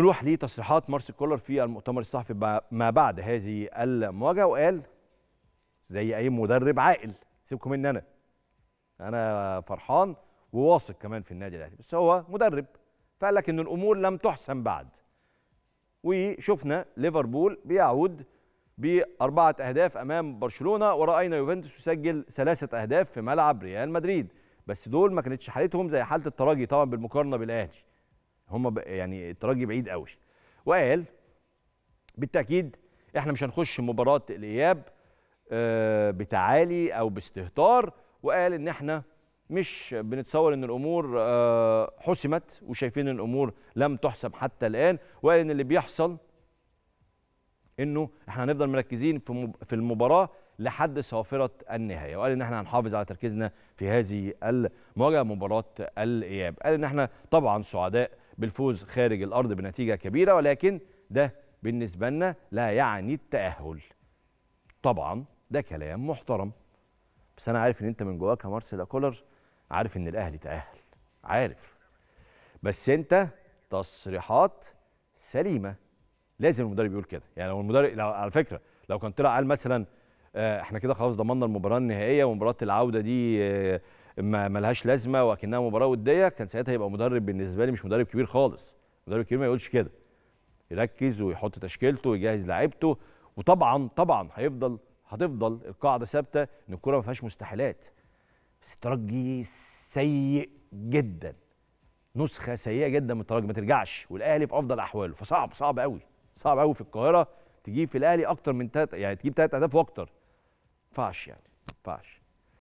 نروح لتصريحات مارس كولر في المؤتمر الصحفي ما بعد هذه المواجهه وقال زي اي مدرب عاقل سيبكم مني انا انا فرحان وواثق كمان في النادي الاهلي بس هو مدرب فقال لك ان الامور لم تحسن بعد وشفنا ليفربول بيعود بأربعة أهداف أمام برشلونة ورأينا يوفنتوس يسجل ثلاثة أهداف في ملعب ريال مدريد بس دول ما كانتش حالتهم زي حالة التراجي طبعا بالمقارنة بالأهلي هم يعني الترجي بعيد قوي وقال بالتاكيد احنا مش هنخش مباراه الاياب آه، بتعالي او باستهتار وقال ان احنا مش بنتصور ان الامور آه، حسمت وشايفين ان الامور لم تحسم حتى الان وقال ان اللي بيحصل انه احنا هنفضل مركزين في في المباراه لحد صافره النهايه وقال ان احنا هنحافظ على تركيزنا في هذه المواجهه مباراه الاياب قال ان احنا طبعا سعداء بالفوز خارج الارض بنتيجه كبيره ولكن ده بالنسبه لنا لا يعني التاهل طبعا ده كلام محترم بس انا عارف ان انت من جواك يا مارسيل كولر عارف ان الاهلي تاهل عارف بس انت تصريحات سليمه لازم المدرب يقول كده يعني لو المدرب لو على فكره لو كان طلع قال مثلا آه، احنا كده خلاص ضمننا المباراه النهائيه ومباراه العوده دي آه، ما ملهاش لازمه وكانها مباراه وديه كان ساعتها يبقى مدرب بالنسبه لي مش مدرب كبير خالص مدرب كبير ما يقولش كده يركز ويحط تشكيلته ويجهز لعيبته وطبعا طبعا هيفضل هتفضل القاعده ثابته ان الكوره ما فيهاش مستحيلات بس الترجي سيء جدا نسخه سيئه جدا من الترجي ما ترجعش والاهلي في افضل احواله فصعب صعب قوي صعب قوي في القاهره تجيب في الاهلي اكتر من تلات يعني تجيب ثلاث اهداف واكتر ما ينفعش يعني ما ينفعش